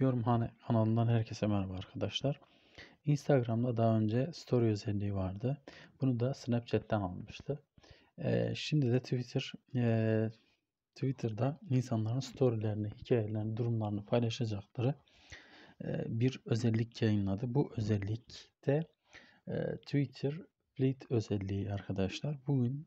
Yorumhane kanalından herkese merhaba arkadaşlar. Instagram'da daha önce story özelliği vardı. Bunu da Snapchat'ten almıştı. Ee, şimdi de Twitter e, Twitter'da insanların storylerini, hikayelerini, durumlarını paylaşacakları e, bir özellik yayınladı. Bu özellikte e, Twitter Fleet özelliği arkadaşlar. Bugün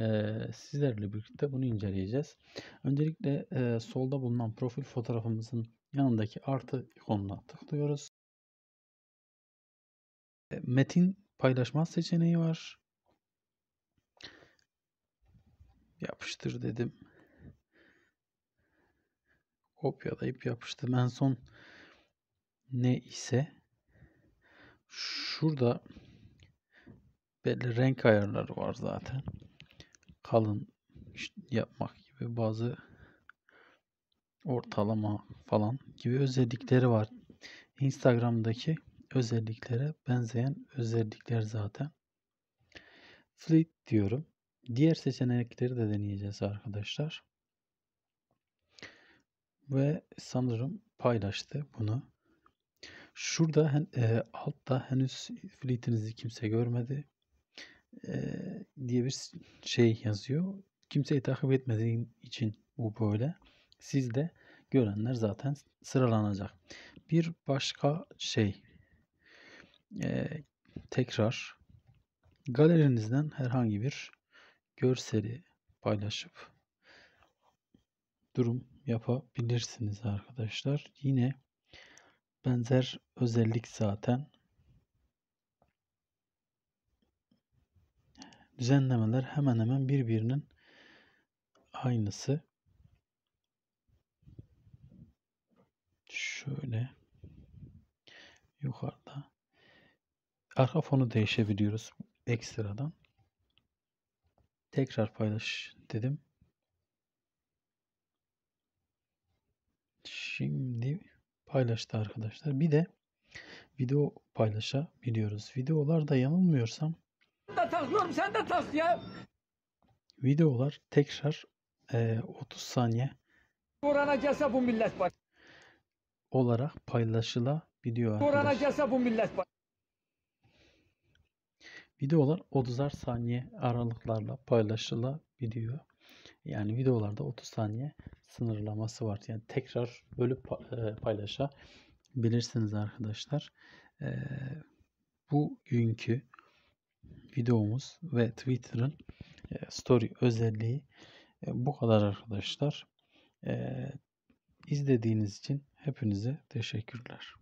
e, sizlerle birlikte bunu inceleyeceğiz. Öncelikle e, solda bulunan profil fotoğrafımızın yanındaki artı ikonuna tıklıyoruz. metin paylaşma seçeneği var. Yapıştır dedim. Kopyalayıp yapıştırdım. En son ne ise şurada belli renk ayarları var zaten kalın yapmak gibi bazı ortalama falan gibi özellikleri var. Instagram'daki özelliklere benzeyen özellikler zaten. Fleet diyorum. Diğer seçenekleri de deneyeceğiz arkadaşlar. Ve sanırım paylaştı bunu. Şurada e, altta henüz fleetinizi kimse görmedi diye bir şey yazıyor. Kimseyi takip etmediğim için bu böyle. Siz de görenler zaten sıralanacak. Bir başka şey e, tekrar galerinizden herhangi bir görseli paylaşıp durum yapabilirsiniz arkadaşlar. Yine benzer özellik zaten düzenlemeler hemen hemen birbirinin aynısı. Şöyle yukarıda arka fonu değişebiliyoruz ekstradan. Tekrar paylaş dedim. Şimdi paylaştı arkadaşlar. Bir de video paylaşabiliyoruz. da yanılmıyorsam da takıyorum sen de tak ya. Videolar tekrar e, 30 saniye Kur'an'a cese bu millet bak. olarak paylaşılabiliyor Kur'an'a arkadaşlar. bu millet bak. Videolar 30'ar saniye aralıklarla paylaşılabiliyor. Yani videolarda 30 saniye sınırlaması var. Yani tekrar bölüp pa- e, paylaşabilirsiniz arkadaşlar. E, bu günkü videomuz ve Twitter'ın e, story özelliği e, bu kadar arkadaşlar. E, izlediğiniz için hepinize teşekkürler.